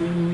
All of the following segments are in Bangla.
Mm-hmm.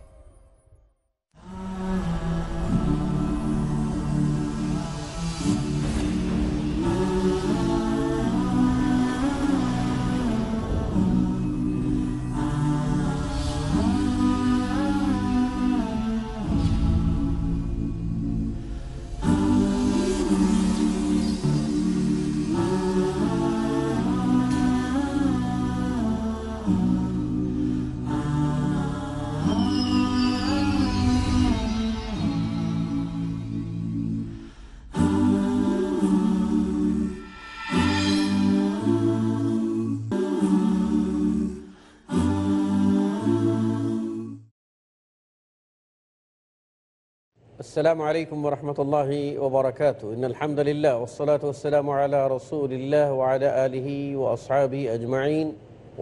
আসসালামু আলাইকুম রহমতুল্লাহি ওবরাকাত আলহামদুলিল্লাহ ওসলাত ওসালাম আল্লাহ রসুলিল্লাহ আলা আলহি ও আসহাবি আজমাইন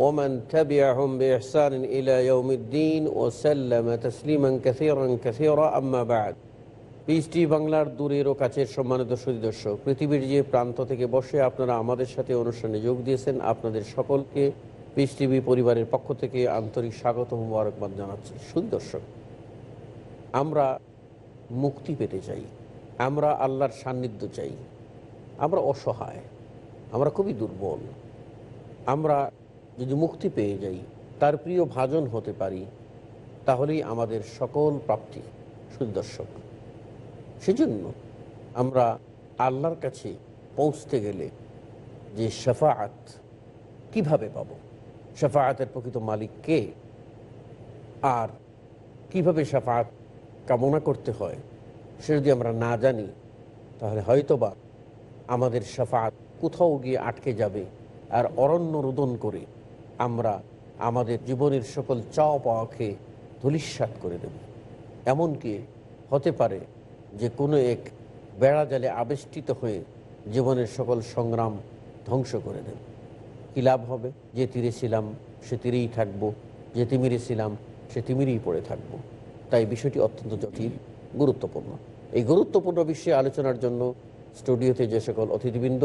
ওমন تبعهم بإحسان ইলা يوم الدين وسلم تسليما كثيرا كثيرا أما بعد পিএইচটি বাংলার দূরের ও কাছের সম্মানিত সুদী দর্শক পৃথিবীর যে প্রান্ত থেকে বসে আপনারা আমাদের সাথে অনুষ্ঠানে যোগ দিয়েছেন আপনাদের সকলকে পিএইচটিভি পরিবারের পক্ষ থেকে আন্তরিক স্বাগত মুবারকবাদ জানাচ্ছি সুদী আমরা মুক্তি পেতে চাই আমরা আল্লাহর সান্নিধ্য চাই আমরা অসহায় আমরা খুবই দুর্বল আমরা যদি মুক্তি পেয়ে যাই তার প্রিয় ভাজন হতে পারি তাহলেই আমাদের সকল প্রাপ্তি সুদর্শক সেজন্য আমরা আল্লাহর কাছে পৌঁছতে গেলে যে সাফাআত কিভাবে পাব সাফাআতের প্রকৃত মালিক কে আর কিভাবে সাফাআত কামনা করতে হয় সে যদি আমরা না জানি তাহলে হয়তোবা আমাদের সাফাত কোথাও গিয়ে আটকে যাবে আর অরণ্য রোদন করে আমরা আমাদের জীবনের সকল চাও পাওয়াকে ধুলিস্বাত করে দেব এমনকি হতে পারে যে কোনো এক বেড়া জালে আবেষ্টিত হয়ে জীবনের সকল সংগ্রাম ধ্বংস করে দেব কী লাভ হবে যে তীরে ছিলাম সে তীরেই থাকবো যে তিমিরে ছিলাম সে তিমিরেই পড়ে থাকবো তাই বিষয়টি অত্যন্ত জটিল গুরুত্বপূর্ণ এই গুরুত্বপূর্ণ বিষয়ে আলোচনার জন্য স্টুডিওতে যে সকল অতিথিবৃন্দ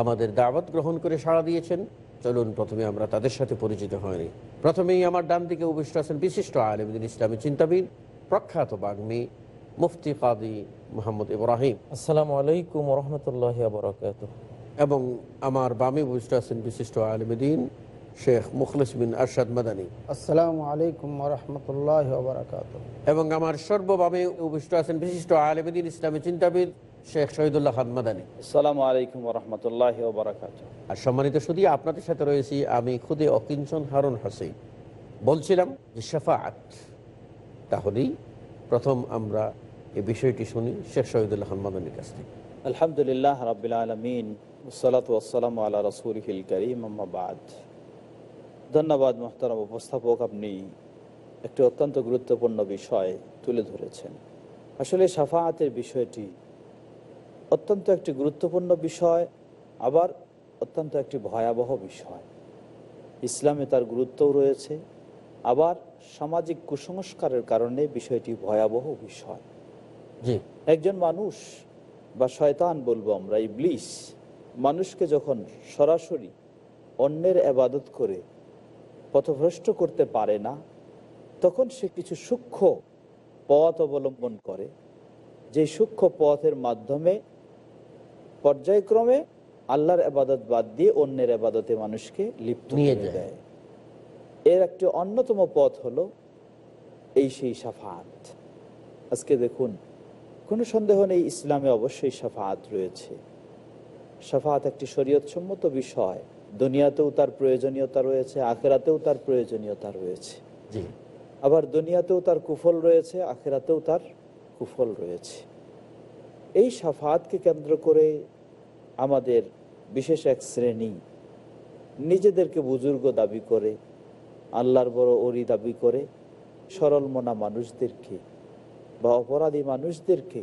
আমাদের দাওয়াত গ্রহণ করে সাড়া দিয়েছেন চলুন প্রথমে আমরা তাদের সাথে পরিচিত হয়নি প্রথমেই আমার ডান দিকে উপস্থিত আছেন বিশিষ্ট আলমদিন ইসলামী চিন্তাবিদ প্রখ্যাত বাগ্মী মুফতি কাদি মোহাম্মদ ইব্রাহিম আসসালামু আলাইকুম রহমতুল্লাহ বরকাত এবং আমার বামে উপবিষ্ট আছেন বিশিষ্ট আলমদিন শেখ মুখলিস বিন আরশাদ মাদানী আসসালামু আলাইকুম রহমতুল্লাহ এবং আমার সর্বভাবে উপবিষ্ট আছেন বিশিষ্ট আলমদিন ইসলামী চিন্তাবিদ শেখ শহীদুল্লাহ খান মাদানী আসসালামু আলাইকুম রহমতুল্লাহ আর সম্মানিত শুধু আপনাদের সাথে রয়েছি আমি খুদে অকিঞ্চন হারুন হাসি বলছিলাম যে শেফাআত তাহলেই প্রথম আমরা এই বিষয়টি শুনি শেখ শহীদুল্লাহ খান মাদানীর কাছ থেকে আলহামদুলিল্লাহ রাবিল আলমিন সালাত ওয়াসালাম আল্লাহ রসুল হিল করিম আহমাবাদ ধন্যবাদ মোহতারাম উপস্থাপক আপনি একটি অত্যন্ত গুরুত্বপূর্ণ বিষয় তুলে ধরেছেন আসলে সাফাহাতের বিষয়টি অত্যন্ত একটি গুরুত্বপূর্ণ বিষয় আবার অত্যন্ত একটি ভয়াবহ বিষয় ইসলামে তার গুরুত্বও রয়েছে আবার সামাজিক কুসংস্কারের কারণে বিষয়টি ভয়াবহ বিষয় একজন মানুষ বা শয়তান বলবো আমরা ব্লিস মানুষকে যখন সরাসরি অন্যের আবাদত করে পথভ্রষ্ট করতে পারে না তখন সে কিছু সূক্ষ্ম পথ অবলম্বন করে যে সূক্ষ্ম পথের মাধ্যমে পর্যায়ক্রমে আল্লাহর আবাদত বাদ দিয়ে অন্যের আবাদতে মানুষকে লিপ্ত নিয়ে দেয় এর একটি অন্যতম পথ হলো এই সেই সাফাত আজকে দেখুন কোনো সন্দেহ নেই ইসলামে অবশ্যই সাফাত রয়েছে সাফাত একটি শরীয়তসম্মত বিষয় দুনিয়াতেও তার প্রয়োজনীয়তা রয়েছে আখেরাতেও তার প্রয়োজনীয়তা রয়েছে আবার দুনিয়াতেও তার কুফল রয়েছে আখেরাতেও তার কুফল রয়েছে এই সাফাতকে কেন্দ্র করে আমাদের বিশেষ এক শ্রেণী নিজেদেরকে বুজুর্গ দাবি করে আল্লাহর বড় ওরি দাবি করে সরল মনা মানুষদেরকে বা অপরাধী মানুষদেরকে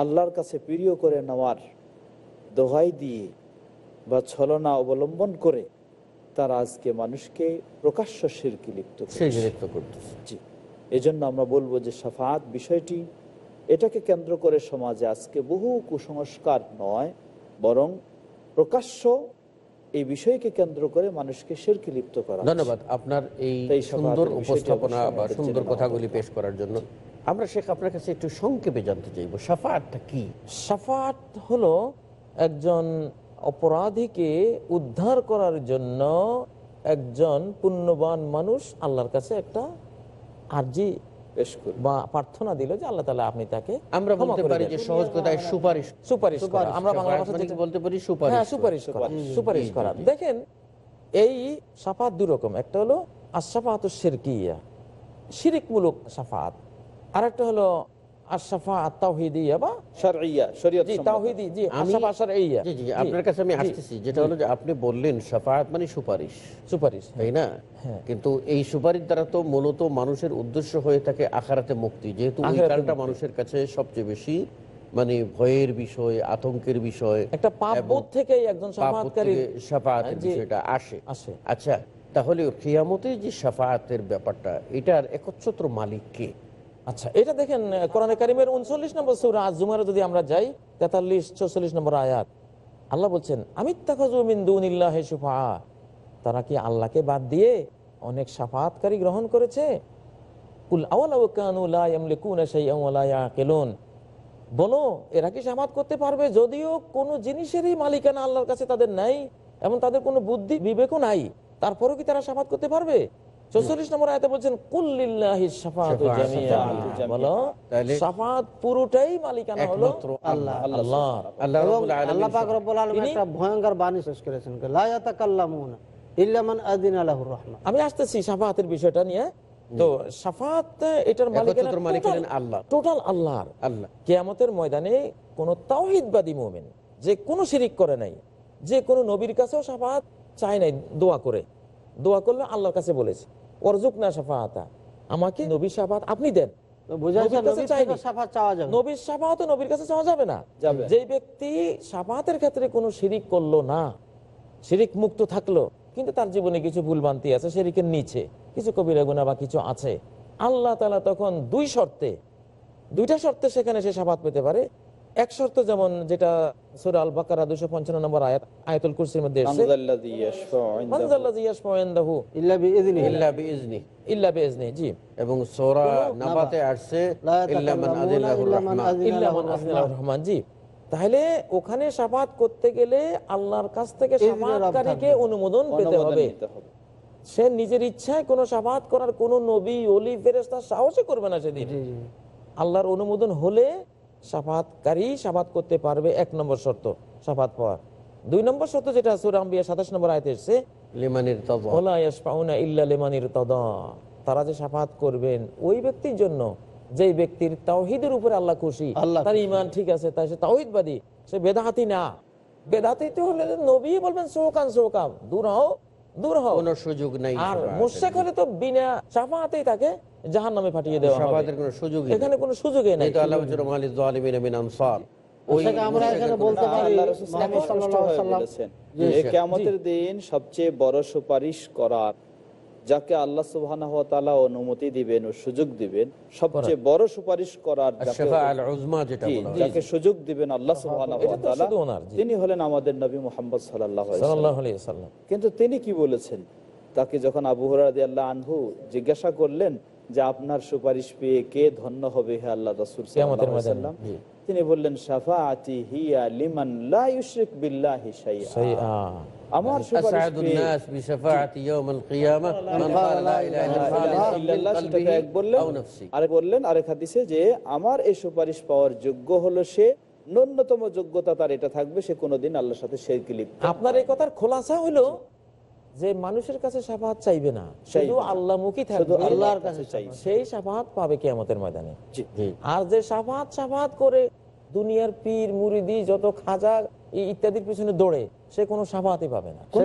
আল্লাহর কাছে প্রিয় করে নেওয়ার দোহাই দিয়ে বা ছলনা অবলম্বন করে তারা আজকে মানুষকে প্রকাশ্য শিরকি লিপ্ত করতেছে এজন্য আমরা বলবো যে সাফাত বিষয়টি এটাকে কেন্দ্র করে সমাজে আজকে বহু কুসংস্কার নয় বরং প্রকাশ্য এই বিষয়কে কেন্দ্র করে মানুষকে শেরকি লিপ্ত করা ধন্যবাদ আপনার এই সুন্দর উপস্থাপনা বা সুন্দর কথাগুলি পেশ করার জন্য আমরা শেখ আপনার কাছে একটু সংক্ষেপে জানতে চাইব সাফাতটা কি সাফাত হলো একজন অপরাধীকে উদ্ধার করার জন্য একজন পুণ্যবান মানুষ আল্লাহর কাছে একটা আর্জি বা প্রার্থনা দিল যে আল্লাহ তালা আপনি তাকে আমরা সুপারিশ করা দেখেন এই সাফাত দুরকম একটা হলো আশাফাত শিরকিয়া শিরিকমূলক সাফাত আর একটা হলো আপনার কাছে আমি যেটা হলো যে আপনি বললেন মানে সুপারিশ সুপারিশ হ্যাঁ। তাই না হ্যাঁ। কিন্তু এই সুপারিশ দ্বারা তো মূলত মানুষের উদ্দেশ্য হয়ে থাকে আখারাতে মুক্তি যেহেতু মানুষের কাছে সবচেয়ে বেশি মানে ভয়ের বিষয় আতঙ্কের বিষয় একটা পাপ থেকে একজন আসে আচ্ছা তাহলে কিয়ামতে যে সাফাতের ব্যাপারটা এটার একচ্ছত্র মালিক কে আচ্ছা এটা দেখেন কোরআনে কারিমের উনচল্লিশ নম্বর সৌর আজুমারে যদি আমরা যাই তেতাল্লিশ চৌচল্লিশ নম্বর আয়াত আল্লাহ বলছেন আমিত্তাখাজুমিন্দুনিল্লাহে সুফা তারা কি আল্লাহকে বাদ দিয়ে অনেক সাফাতকারী গ্রহণ করেছে বলো এরা কি সাফাত করতে পারবে যদিও কোনো জিনিসেরই মালিকানা আল্লাহর কাছে তাদের নাই এবং তাদের কোনো বুদ্ধি বিবেকও নাই তারপরেও কি তারা সাফাত করতে পারবে চৌচল্লিশ নম্বর আয়তে বলছেন কুল্লিল্লাহি বলো পুরোটাই মালিকানা হলো আল্লাহ আল্লাহ আল্লাহ পাক রব্বুল আলামিন একটা ভয়ঙ্কর বাণী শেষ করেছেন লা ইয়াতাকাল্লামুনা ইল্লা মান আযিনা লাহুর রহমান আমি আসতেছি সাফাতের বিষয়টা নিয়ে তো সাফাত এটার মালিকানা আল্লাহ টোটাল আল্লাহর আল্লাহ কিয়ামতের ময়দানে কোন তাওহীদবাদী মুমিন যে কোন শিরিক করে নাই যে কোনো নবীর কাছেও সাফাত চায় নাই দোয়া করে দোয়া করলে আল্লাহর কাছে বলেছে সাফাহাতা আমাকে নবী সাফাত আপনি দেন শিরিক করলো না শিরিক মুক্ত থাকলো কিন্তু তার জীবনে কিছু ভুলবান্তি আছে শিরিকের নিচে কিছু কবি রেগুনা বা কিছু আছে আল্লাহ তালা তখন দুই শর্তে দুইটা শর্তে সেখানে সে সাফাত পেতে পারে এক শর্ত যেমন যেটা সুরা আল বাকারা দুশো পঞ্চান্ন নম্বর আয়াত আয়তুল কুরসির মধ্যে তাহলে ওখানে শাফাত করতে গেলে আল্লাহর কাছ থেকে অনুমোদন পেতে হবে সে নিজের ইচ্ছায় কোন শাফাত করার কোন নবী অলি ফেরেস্তার সাহসই করবে না সেদিন আল্লাহর অনুমোদন হলে সাফাতকারী সাফাত করতে পারবে এক নম্বর শর্ত সাফাত পাওয়ার দুই নম্বর শর্ত যেটা সুরাম সুরাম্বিয়া সাতাশ নম্বর আয়তে এসছে তারা যে সাফাত করবেন ওই ব্যক্তির জন্য যে ব্যক্তির তাওহিদের উপরে আল্লাহ খুশি তার ইমান ঠিক আছে তাই সে তাওহিদবাদী সে বেদাহাতি না বেদাহাতিতে হলে নবী বলবেন সৌকান সৌকাম দূর হও দূর হও কোনো সুযোগ নাই আর মুশেক তো বিনা সাফাহাতেই তাকে জাহান নামে পাঠিয়ে দেওয়া হবে কোনো সুযোগই নেই এখানে কোনো সুযোগই নেই তো আল্লাহ বলেছেন মালিক জালিমিন মিন আনসার সবচেয়ে বড় সুপারিশ করার যাকে আল্লাহ সুবাহ অনুমতি দিবেন ও সুযোগ দিবেন সবচেয়ে বড় সুপারিশ করার যাকে সুযোগ দিবেন আল্লাহ তিনি হলেন আমাদের নবী মোহাম্মদ সাল্লাহ কিন্তু তিনি কি বলেছেন তাকে যখন আবু হরাদি আল্লাহ আনহু জিজ্ঞাসা করলেন যে আপনার সুপারিশ পেয়ে কে ধন্য হবে হে আল্লাহ রসুল তিনি বললেন সাফা আতি হিয়া লিমান আমার আরে বললেন আরেক হাদিসে যে আমার এই সুপারিশ পাওয়ার যোগ্য হলো সে ন্যূনতম যোগ্যতা তার এটা থাকবে সে কোনোদিন আল্লাহর সাথে শেরকি লিপ্ত আপনার এই কথার খোলাসা হলো যে মানুষের কাছে সাফাত চাইবে না শুধু মুখী থাকবে আল্লাহর কাছে চাই সেই সাফাত পাবে কিয়ামতের ময়দানে আর যে সাফাত সাফাত করে দুনিয়ার পীর মুরিদি যত খাজা ইত্যাদির পিছনে দৌড়ে সে কোন সাফাতে পাবে না কোন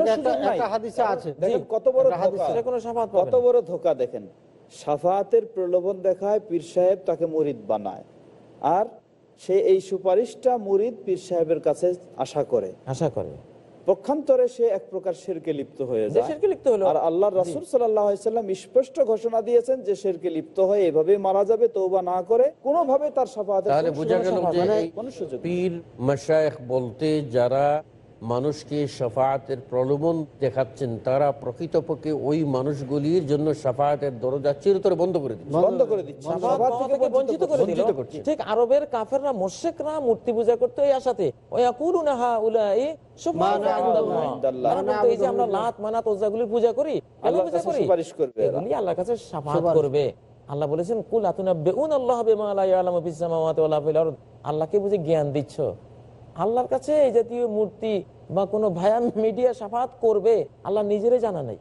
কত বড় হাদিসে সাফাত কত বড় ধোঁকা দেখেন সাফাতের প্রলোভন দেখায় পীর সাহেব তাকে মরিদ বানায় আর সে এই সুপারিশটা মুরিদ পীর সাহেবের কাছে আশা করে আশা করে পক্ষান্তরে সে এক প্রকার শেরকে লিপ্ত হয়ে যায় লিপ্ত হলো আর আল্লাহ রাসুল সাল্লাম স্পষ্ট ঘোষণা দিয়েছেন যে শেরকে লিপ্ত হয়ে এভাবে মারা যাবে তওবা না করে কোনোভাবে তার শাফাআতের তাহলে বোঝা মানে বলতে যারা মানুষকে সাফায়াতের প্রলোভন দেখাচ্ছেন তারা প্রকৃতপক্ষে ওই মানুষগুলির জন্য সাফায়াতের দরজা চিরতরে বন্ধ করে বন্ধ করে বঞ্চিত করে ঠিক আরবের কাফেররা মোশেকরা মূর্তি পূজা করতো এই আশাতে আমরা লাত মানাত পূজা করি আল্লাহ বলেছেন কুল আতুনা বেউন আল্লাহ আল্লাহকে বুঝে জ্ঞান দিচ্ছ আল্লাহর কাছে এই জাতীয় মূর্তি বা কোনো ভায়ান মিডিয়া সাফাত করবে আল্লাহ নিজেরই জানা নাই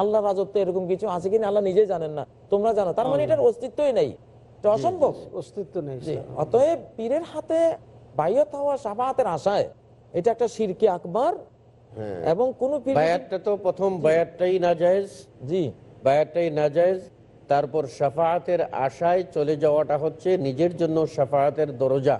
আল্লাহ রাজত্ব এরকম কিছু আছে কিনা আল্লাহ নিজেই জানেন না তোমরা জানো তার মানে এটার অস্তিত্বই নেই অসম্ভব অস্তিত্ব নেই অতএব পীরের হাতে বায়ত হওয়া সাফাতের আশায় এটা একটা সিরকি আকবর হ্যাঁ। এবং কোন বায়াতটা তো প্রথম বায়াতটাই নাজায়েজ জি বায়াতটাই নাজায়েজ তারপর সাফাতের আশায় চলে যাওয়াটা হচ্ছে নিজের জন্য সাফাতের দরজা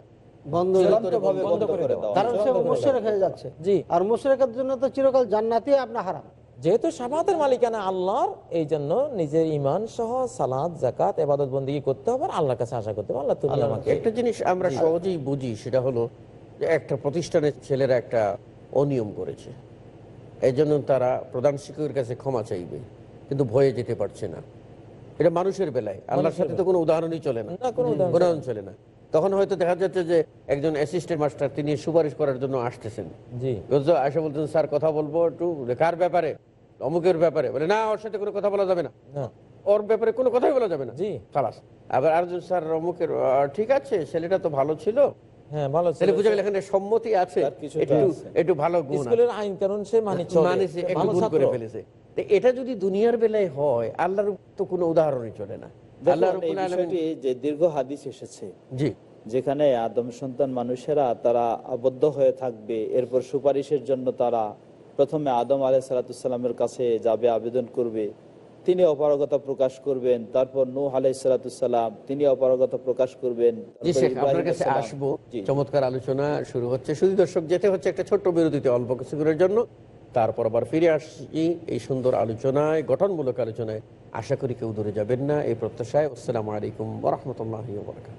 যেহেতু মালিকানা আল্লাহর এই জন্য নিজের ইমান সহ সালাদ জাকাত এবাদত বন্দী করতে হবে আল্লাহর কাছে আশা করতে হবে আল্লাহ আমাকে একটা জিনিস আমরা সহজেই বুঝি সেটা হলো একটা প্রতিষ্ঠানের ছেলেরা একটা অনিয়ম করেছে এই জন্য তারা প্রধান শিক্ষকের কাছে ক্ষমা চাইবে কিন্তু ভয়ে যেতে পারছে না এটা মানুষের বেলায় আল্লাহর সাথে তো কোনো উদাহরণই চলে না কোনো উদাহরণ চলে না তখন হয়তো দেখা যাচ্ছে যে একজন অ্যাসিস্ট্যান্ট মাস্টার তিনি সুপারিশ করার জন্য আসতেছেন জি আসে বলছেন স্যার কথা বলবো একটু কার ব্যাপারে অমুকের ব্যাপারে বলে না ওর সাথে কোনো কথা বলা যাবে না ওর ব্যাপারে কোনো কথাই বলা যাবে না জি খালাস আবার আরেকজন স্যার অমুকের ঠিক আছে ছেলেটা তো ভালো ছিল এটা যদি দুনিয়ার বেলায় হয় আল্লাহর তো কোনো উদাহরণই চলে না যে দীর্ঘ হাদিস এসেছে যেখানে আদম সন্তান মানুষেরা তারা আবদ্ধ হয়ে থাকবে এরপর সুপারিশের জন্য তারা প্রথমে আদম সালাতামের কাছে যাবে আবেদন করবে তিনি অপারগতা প্রকাশ করবেন তারপর নু আলাই সালাতাম তিনি অপারগতা প্রকাশ করবেন আসবো চমৎকার আলোচনা শুরু হচ্ছে শুধু দর্শক যেতে হচ্ছে একটা ছোট্ট বিরতিতে অল্প কিছু জন্য তারপর আবার ফিরে আসছি এই সুন্দর আলোচনায় গঠনমূলক আলোচনায় আশা করি কেউ দূরে যাবেন না এই প্রত্যাশায় আসসালামু আলাইকুম ওরহমতুল্লাহ বরকাত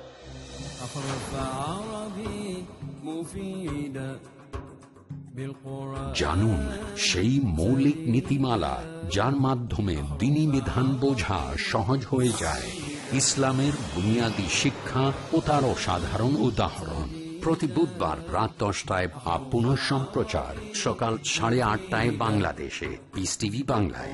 জানুন সেই মৌলিক নীতিমালা যার মাধ্যমে দিনী বিধান বোঝা সহজ হয়ে যায় ইসলামের বুনিয়াদী শিক্ষা ও তার সাধারণ উদাহরণ প্রতি বুধবার রাত দশটায় বা পুনঃ সম্প্রচার সকাল সাড়ে আটটায় বাংলাদেশে পিস টিভি বাংলায়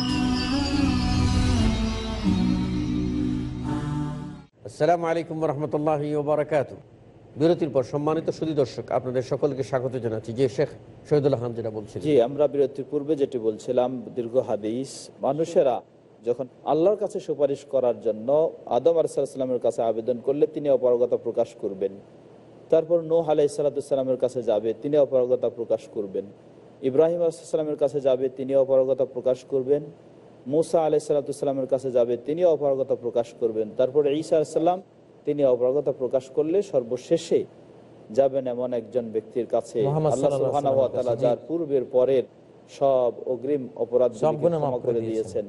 আসসালামু আলাইকুম রহমতুল্লাহ ওবরাকাত বিরতির পর সম্মানিত সুদী দর্শক আপনাদের সকলকে স্বাগত জানাচ্ছি যে শেখ শহীদুল্লাহ হাম যেটা বলছি জি আমরা বিরতির পূর্বে যেটি বলছিলাম দীর্ঘ হাদিস মানুষেরা যখন আল্লাহর কাছে সুপারিশ করার জন্য আদম আরসালামের কাছে আবেদন করলে তিনি অপারগতা প্রকাশ করবেন তারপর নোহ আলাইসালাতামের কাছে যাবে তিনি অপারগতা প্রকাশ করবেন ইব্রাহিম আলাইসালামের কাছে যাবে তিনি অপারগতা প্রকাশ করবেন মোসা আলাহ সাল্লাতামের কাছে যাবে তিনি অপারগতা প্রকাশ করবেন তারপরে ঈসা আলাইসাল্লাম তিনি অপারগতা প্রকাশ করলে সর্বশেষে যাবেন এমন একজন ব্যক্তির কাছে যার পূর্বের পরের সব অগ্রিম অপরাধ করে দিয়েছেন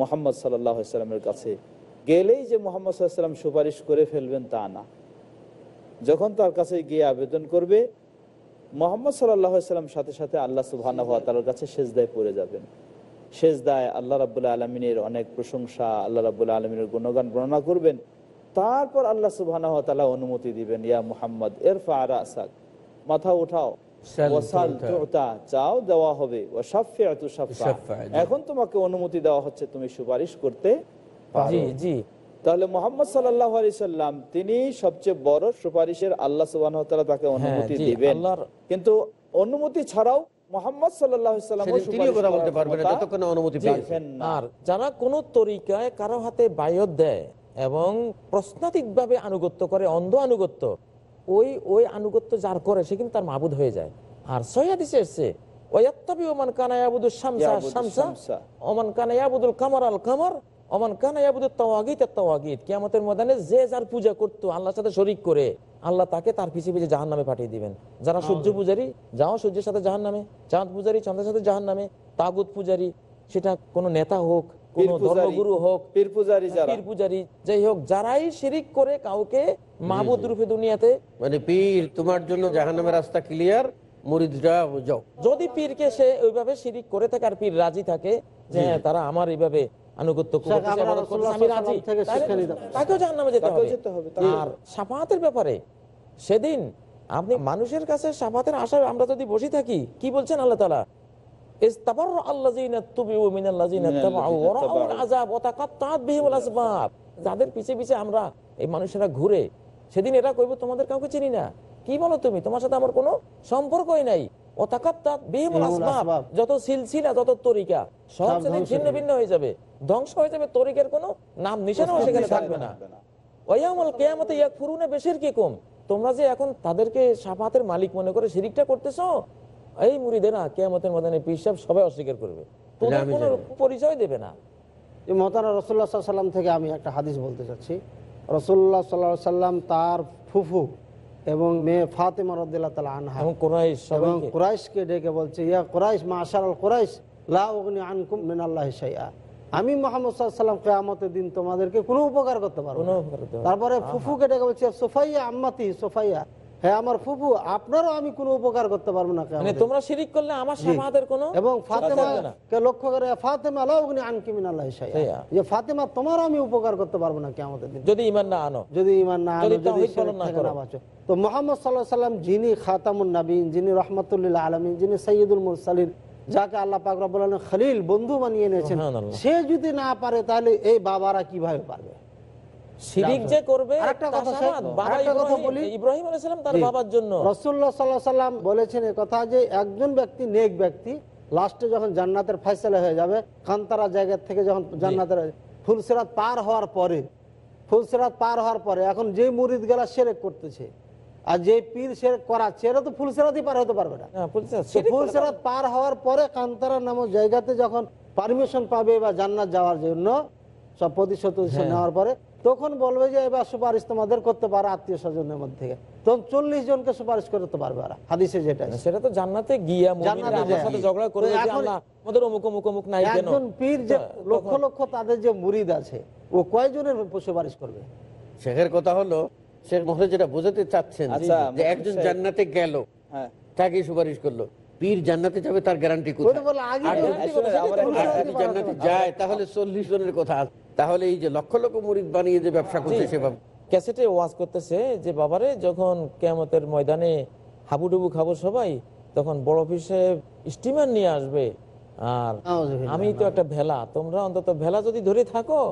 মোহাম্মদ সাল্লামের কাছে গেলেই যে মোহাম্মদ সাল্লাম সুপারিশ করে ফেলবেন তা না যখন তার কাছে গিয়ে আবেদন করবে মোহাম্মদ সাল্লাহ সাল্লাম সাথে সাথে আল্লাহ সুবাহ কাছে শেষদায় পড়ে যাবেন দায় আল্লাহ রাবুল্লাহ আলমিনের অনেক প্রশংসা আল্লাহ রাবুল্লাহ আলমিনের গুণগান বর্ণনা করবেন তারপর আল্লাহ সুবাহ অনুমতি দিবেন ইয়া মুহাম্মদ এর ফার আসাক মাথা উঠাও চাও দেওয়া হবে এখন তোমাকে অনুমতি দেওয়া হচ্ছে তুমি সুপারিশ করতে তাহলে মোহাম্মদ সাল্লাম তিনি সবচেয়ে বড় সুপারিশের আল্লাহ সুবাহ তাকে হ্যাঁ, অনুমতি দিবেন কিন্তু অনুমতি ছাড়াও মোহাম্মদ কথা বলতে পারবেন যতক্ষণ যারা কোনো তরিকায় কারো হাতে বায়ত দেয় এবং প্রশ্নাতিকভাবে আনুগত্য করে অন্ধ আনুগত্য ওই ওই আনুগত্য যার করে সে কিন্তু তার মাবুদ হয়ে যায় আর সহিদিসে এসছে ওয়াত্তাবি ওমান কানায়াবুদুল শামসা শামসা ওমান কানায়াবুদুল কামার আল কামার অমান কানা ইয়াবুদের তাওয়াগিদ আর ময়দানে যে যার পূজা করত আল্লাহর সাথে শরিক করে আল্লাহ তাকে তার পিছিয়ে পিছিয়ে জাহান নামে পাঠিয়ে দিবেন যারা সূর্য পূজারি যাও সূর্যের সাথে জাহান নামে চাঁদ পূজারি চাঁদের সাথে জাহান নামে তাগুদ পূজারি সেটা কোন নেতা হোক কোন ধর্মগুরু হোক পীর পূজারি পীর পূজারি যাই হোক যারাই শিরিক করে কাউকে মাহবুদ রূপে দুনিয়াতে মানে পীর তোমার জন্য জাহান্নামের রাস্তা ক্লিয়ার মুরিদরা যাও যদি পীরকে সে ওইভাবে শিরিক করে থাকে আর পীর রাজি থাকে যে হ্যাঁ তারা আমার এইভাবে আনুগত্য আর সাফাতের ব্যাপারে সেদিন আপনি মানুষের কাছে সাফাতের আমরা যদি বসে থাকি কি বলছেন আল্লাহ তালা এই মানুষেরা ঘুরে সেদিন এটা কইব তোমাদের কাউকে চিনি না কি বলো তুমি তোমার সাথে আমার কোনো সম্পর্কই নাই যত সিলসিলা যত তরিকা সব ভিন্ন হয়ে যাবে ধ্বংস হয়ে যাবে নাম নিশানাও সেখানে থাকবে না ওয়ামল কেয়ামতে ফুরুনে কি কম তোমরা যে এখন তাদেরকে সাফাতের মালিক মনে করে শিরিকটা করতেছ এই না কেয়ামতের ময়দানে পিসাব সবাই অস্বীকার করবে তোমার কোন পরিচয় দেবে না মতানা রসুল্লাহ সাল্লাম থেকে আমি একটা হাদিস বলতে চাচ্ছি রসুল্লাহ সাল্লাহ সাল্লাম তার ফুফু এবং মেয়ে ফাতেমা রদুল্লাহ তালা আনহা এবং কোরাইশ এবং কোরাইশকে ডেকে বলছে ইয়া কোরাইশ মাশার কোরাইশ লাউনি আনকুম মিন আল্লাহ সাইয়া আমি মোহাম্মদ সাল্লাম কেয়ামতের দিন তোমাদেরকে কোনো উপকার করতে পারবো তারপরে ফুফুকে ডেকে বলছে সোফাইয়া আম্মাতি সোফাইয়া হ্যাঁ আমার আপনারও আমি কোনো উপকার করতে পারবো মানে তো সাল্লাম যিনি খাতামুন যিনি রাহমাতুল লিল যিনি সৈয়দুল মুরসালিন যাকে আল্লাহ পাক খালিল বন্ধু বানিয়ে নিয়েছেন সে যদি না পারে তাহলে এই বাবারা কিভাবে পারবে জান্নাতের হয়ে যাবে কান্তারা জায়গা থেকে যখন জান্নাতের ফুলসিরাত পার হওয়ার পরে ফুলসিরাত পার হওয়ার পরে এখন যে মুরিদ গেলা সেরেক করতেছে আর যে পীর সে করাচ্ছে এরা তো ফুলসেরাতই পার হতে পারবে না ফুলসেরাত পার হওয়ার পরে কান্তারা নামক জায়গাতে যখন পারমিশন পাবে বা জান্নাত যাওয়ার জন্য সব প্রতিশোধ হ্যাঁ। নেওয়ার পরে তখন বলবে যে এবার সুপারিশ তোমাদের করতে পারো আত্মীয় স্বজনের মধ্যে সুপারিশ নাই পীর যে লক্ষ লক্ষ তাদের যে মুরিদ আছে ও সুপারিশ করবে কথা হলো যেটা বোঝাতে চাচ্ছেন আচ্ছা, একজন জান্নাতে গেল হ্যাঁ। তাকে সুপারিশ করলো পীর জান্নাতে যাবে তার গ্যারান্টি জান্নাতে যায় তাহলে চল্লিশ জনের কথা তাহলে এই যে লক্ষ লক্ষ মুরিদ বানিয়ে যে ব্যবসা করছে সেভাবে ক্যাসেটে ওয়াজ করতেছে যে বাবারে যখন কেমতের ময়দানে হাবুডুবু খাবো সবাই তখন বড় অফিসে স্টিমার নিয়ে আসবে আর আমি তো একটা ভেলা তোমরা অন্তত ভেলা যদি ধরে থাকো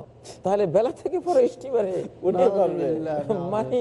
তাহলে ভেলা থেকে পরে স্টিমারে উঠে পারবে মানে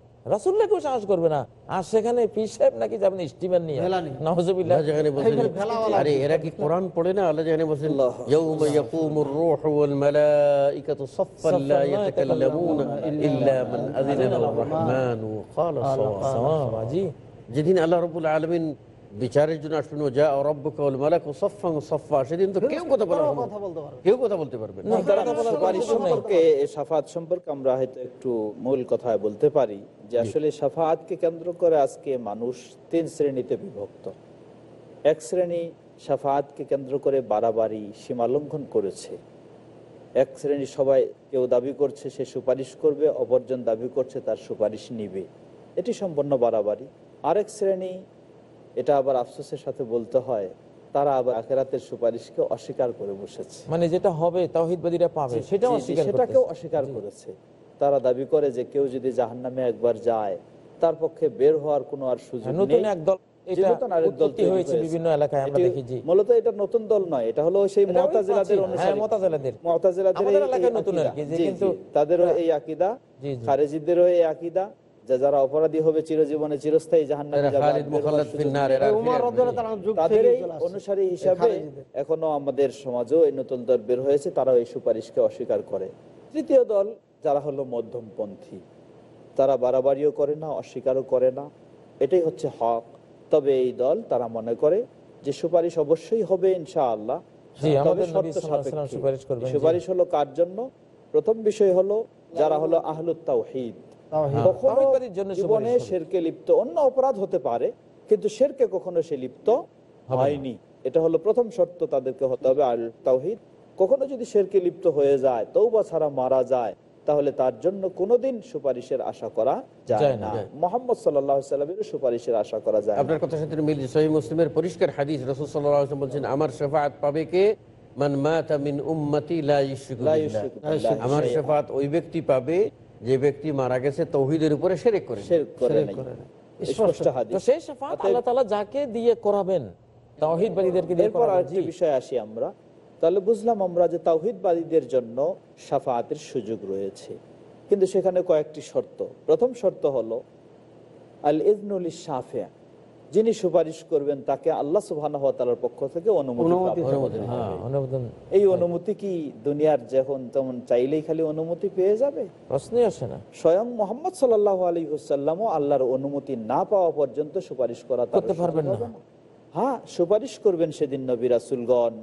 রাসুল্লাহ কেউ সাহস করবে না আর সেখানে পীর নাকি যাবেন স্টিমার নিয়ে আরে এরা কি কোরআন পড়ে না আল্লাহ যেখানে বলেন ইয়াউমা ইয়াকুমুর রূহু ওয়াল মালাইকাতু সাফফান লা ইয়াতাকাল্লামুনা ইল্লা মান আযিনা যেদিন আল্লাহ রবুল আলামিন বিচারের জন্য আসবেন ওজা অরব্যকল মালাক ও সফা সেদিন তো কেউ কথা বলার কেউ কথা বলতে পারবে সাফাত সম্পর্কে আমরা হয়তো একটু মূল কথা বলতে পারি যে আসলে সাফাতকে কেন্দ্র করে আজকে মানুষ তিন শ্রেণীতে বিভক্ত এক শ্রেণী সাফাতকে কেন্দ্র করে বাড়াবাড়ি সীমালঙ্ঘন করেছে এক শ্রেণী সবাই কেউ দাবি করছে সে সুপারিশ করবে অপরজন দাবি করছে তার সুপারিশ নিবে এটি সম্পূর্ণ বাড়াবাড়ি আরেক শ্রেণী এটা আবার আফসোসের সাথে বলতে হয় তারা আবার আখেরাতের সুপারিশকে অস্বীকার করে বসেছে মানে যেটা হবে তাহিদবাদীরা পাবে সেটা সেটাকেও অস্বীকার করেছে তারা দাবি করে যে কেউ যদি জাহান নামে একবার যায় তার পক্ষে বের হওয়ার কোনো আর সুযোগ হ্যাঁ, নতুন একদল হ্যাঁ, তাদেরও হ্যাঁ। এই আকিদা খারেজিদেরও এই আকিদা যারা অপরাধী হবে চিরজীবনে চিরস্থায়ী তাদের এখনো আমাদের সমাজও এই নতুন দল বের হয়েছে তারা এই সুপারিশকে অস্বীকার করে তৃতীয় দল যারা হলো মধ্যমপন্থী তারা বাড়াবাড়িও করে না অস্বীকারও করে না এটাই হচ্ছে হক তবে এই দল তারা মনে করে যে সুপারিশ অবশ্যই হবে ইনশাআল্লাহ সুপারিশ হলো কার জন্য প্রথম বিষয় হলো যারা হলো আহলুত্তাহিদ হ্যাঁ, জীবনে লিপ্ত অন্য অপরাধ হতে পারে কিন্তু কখনো সে লিপ্ত হয়নি এটা হলো প্রথম শর্ত তাদেরকে হতে হবে কখনো যদি লিপ্ত হয়ে যায় ছাড়া মারা যায় তাহলে তার জন্য কোনদিন সুপারিশের আশা করা যায় না মোহাম্মদ সাল্লামের সুপারিশের আশা করা যায় আপনার কথা সাথে মিল সহি মুসলিমের পরিষ্কার হাদিস রসুল সাল্লাম বলছেন আমার সেফাত পাবে কে আমার সেফাত ওই ব্যক্তি পাবে যে ব্যক্তি মারা গেছে তৌহিদের উপরে সেরেক করে যাকে দিয়ে করাবেন আসি আমরা তাহলে বুঝলাম আমরা যে জন্য সুযোগ রয়েছে কিন্তু সেখানে কয়েকটি শর্ত প্রথম শর্ত হলো আল ইজনুল শাফিয়া যিনি সুপারিশ করবেন তাকে আল্লাহ সুবাহ পক্ষ থেকে হ্যাঁ, হ্যাঁ। অনুমতি এই অনুমতি কি দুনিয়ার যখন তেমন চাইলেই খালি অনুমতি পেয়ে যাবে প্রশ্নই আসে না স্বয়ং মোহাম্মদ সাল আলী হুসাল্লামও আল্লাহর অনুমতি না পাওয়া পর্যন্ত সুপারিশ করা করতে পারবেন না হ্যাঁ সুপারিশ করবেন সেদিন নবিরাসুলগণ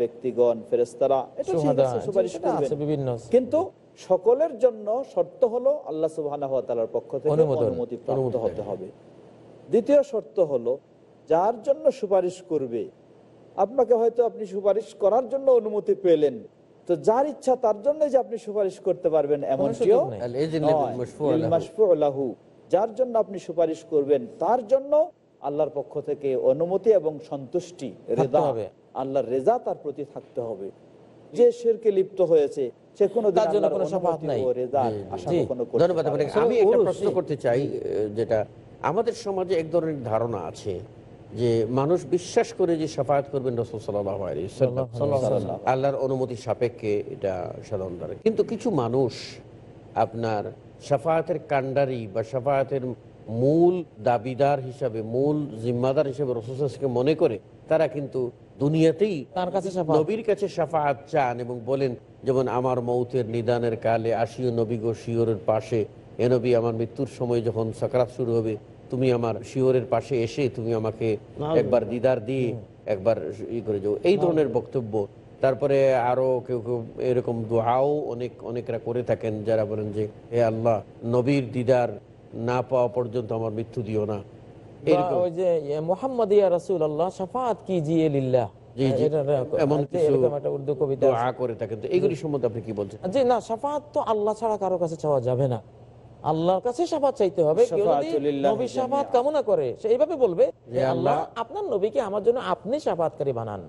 ব্যক্তিগণ কিন্তু সকলের জন্য শর্ত হলো আল্লাহ সুবাহ পক্ষ থেকে অনুমতি প্রাপ্ত হতে হবে দ্বিতীয় শর্ত হলো যার জন্য সুপারিশ করবে আপনাকে হয়তো আপনি সুপারিশ করার জন্য অনুমতি পেলেন তো যার ইচ্ছা তার জন্য যে আপনি সুপারিশ করতে পারবেন এমন যার জন্য আপনি সুপারিশ করবেন তার জন্য আল্লাহর পক্ষ থেকে অনুমতি এবং সন্তুষ্টি রেজা হবে আল্লাহর রেজা তার প্রতি থাকতে হবে যে শেরকে লিপ্ত হয়েছে সে কোনো কোনো রেজা আশা করতে চাই যেটা আমাদের সমাজে এক ধরনের ধারণা আছে যে মানুষ বিশ্বাস করে যে সাফায়াত করবেন রসুল আল্লাহর অনুমতি সাপেক্ষে এটা সাধারণ কিন্তু কিছু মানুষ আপনার সাফায়াতের কাণ্ডারি বা সাফায়াতের মূল দাবিদার হিসাবে মূল জিম্মাদার হিসাবে রসুলকে মনে করে তারা কিন্তু দুনিয়াতেই তার কাছে নবীর কাছে সাফায়াত চান এবং বলেন যেমন আমার মৌতের নিদানের কালে আসিও নবী গো শিওরের পাশে এনবি আমার মৃত্যুর সময় যখন সাকরাত শুরু হবে তুমি আমার শিওরের পাশে এসে তুমি আমাকে একবার দিদার দিয়ে একবার ই করে যাও এই ধরনের বক্তব্য তারপরে আরো কেউ কেউ এরকম দোহাও অনেক অনেকরা করে থাকেন যারা বলেন যে হে আল্লাহ নবীর দিদার না পাওয়া পর্যন্ত আমার মৃত্যু দিও না ওই আল্লাহ ছাড়া কারো কাছে চাওয়া যাবে না আল্লাহর কাছে সাফাত চাইতে হবে কেউ যদি নবী সাফাত কামনা করে সে এইভাবে বলবে যে আল্লাহ আপনার নবীকে আমার জন্য আপনি সাফাতকারী বানান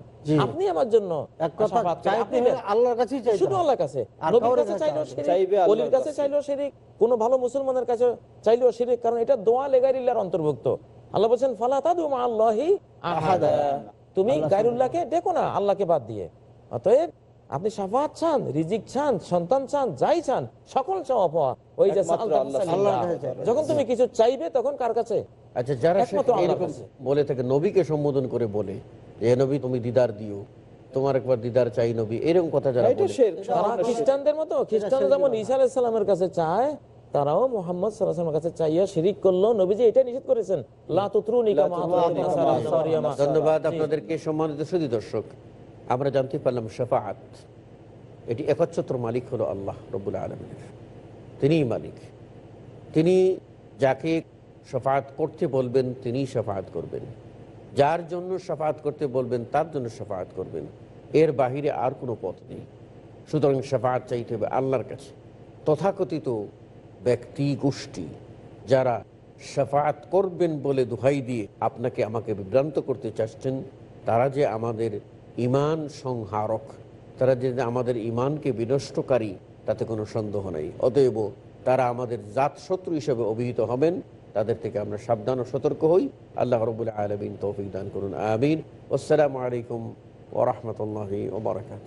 আপনি আমার জন্য এক কথা চাইতে আল্লাহর কাছেই চাইতে শুধু আল্লাহর কাছে নবীর কাছে চাইলেও শিরিক ওলির কাছে চাইলেও শিরিক কোনো ভালো মুসলমানের কাছে চাইলেও শিরিক কারণ এটা দোয়া লেগাইলিল্লার অন্তর্ভুক্ত আল্লাহ বলেন ফালা তাদু মা আল্লাহি আহাদা তুমি গায়রুল্লাহকে দেখো না আল্লাহকে বাদ দিয়ে অতএব আপনি সাফাত চান রিজিক চান সন্তান চান যাই চান সকল চাওয়া ওই যে যখন তুমি কিছু চাইবে তখন কার কাছে আচ্ছা যারা বলে থাকে নবীকে সম্বোধন করে বলে যে নবী তুমি দিদার দিও তারাও মোহাম্মদ কাছে চাইয়া শিরিক নিষেধ করেছেন ধন্যবাদ আপনাদেরকে সম্মানিত সুদী দর্শক আমরা জানতে পারলাম শেফাআত এটি একচ্ছত্র মালিক হলো আল্লাহ রবুল আলমের তিনিই মালিক তিনি যাকে সফাত করতে বলবেন তিনি সফাত করবেন যার জন্য সফাত করতে বলবেন তার জন্য সফাত করবেন এর বাহিরে আর কোনো পথ নেই সুতরাং সফাত চাইতে হবে আল্লাহর কাছে তথাকথিত ব্যক্তি গোষ্ঠী যারা সফাত করবেন বলে দোহাই দিয়ে আপনাকে আমাকে বিভ্রান্ত করতে চাচ্ছেন তারা যে আমাদের ইমান সংহারক তারা যে আমাদের ইমানকে বিনষ্টকারী তাতে কোনো সন্দেহ নেই অতএব তারা আমাদের জাত শত্রু হিসেবে অভিহিত হবেন তাদের থেকে আমরা সাবধান ও সতর্ক হই আল্লাহ রবুল্লা আলমিন তৌফিক দান করুন আমিন আসসালামু আলাইকুম ওরহমতুল্লাহ ওবরাকাত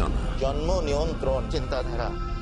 আলোচনা জন্ম নিয়ন্ত্রণ চিন্তাধারা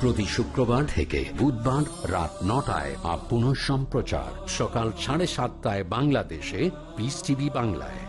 প্রতি শুক্রবার থেকে বুধবার রাত নটায় আর পুনঃ সম্প্রচার সকাল সাড়ে সাতটায় বাংলাদেশে বিস টিভি বাংলায়